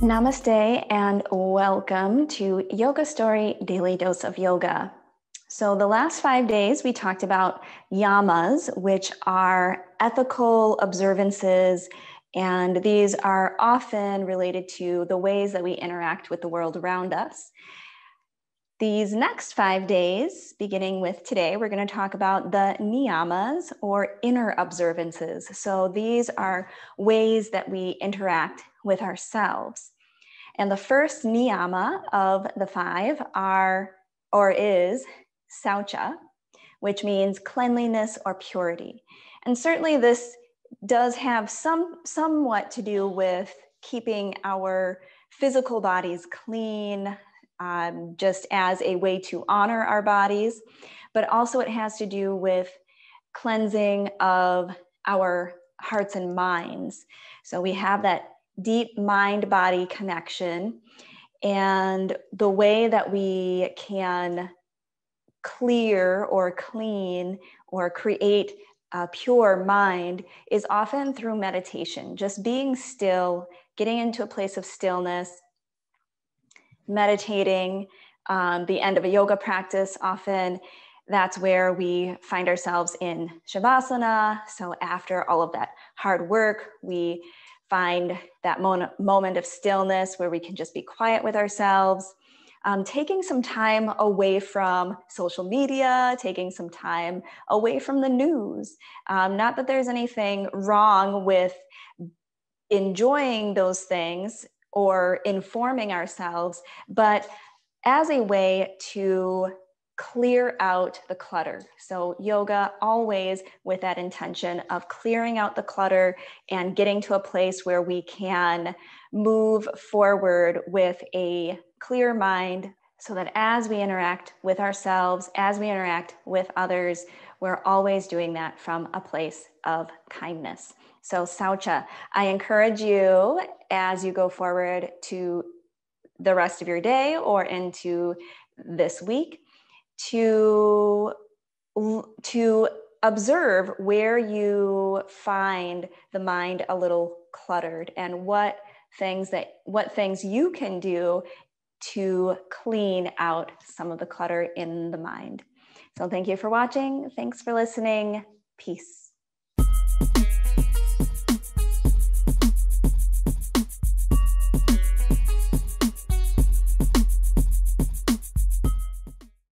Namaste and welcome to Yoga Story Daily Dose of Yoga. So, the last five days we talked about yamas, which are ethical observances, and these are often related to the ways that we interact with the world around us. These next five days, beginning with today, we're going to talk about the niyamas or inner observances. So, these are ways that we interact with ourselves. And the first niyama of the five are or is saucha, which means cleanliness or purity. And certainly this does have some somewhat to do with keeping our physical bodies clean, um, just as a way to honor our bodies, but also it has to do with cleansing of our hearts and minds. So we have that deep mind body connection and the way that we can clear or clean or create a pure mind is often through meditation, just being still, getting into a place of stillness, meditating, um, the end of a yoga practice often that's where we find ourselves in shavasana so after all of that hard work we find that mon- moment of stillness where we can just be quiet with ourselves. Um, taking some time away from social media, taking some time away from the news. Um, not that there's anything wrong with enjoying those things or informing ourselves, but as a way to clear out the clutter. So, yoga always with that intention of clearing out the clutter and getting to a place where we can move forward with a clear mind so that as we interact with ourselves, as we interact with others, we're always doing that from a place of kindness. So, Saucha, I encourage you as you go forward to the rest of your day or into this week to to observe where you find the mind a little cluttered and what things that what things you can do to clean out some of the clutter in the mind. So thank you for watching. Thanks for listening. Peace.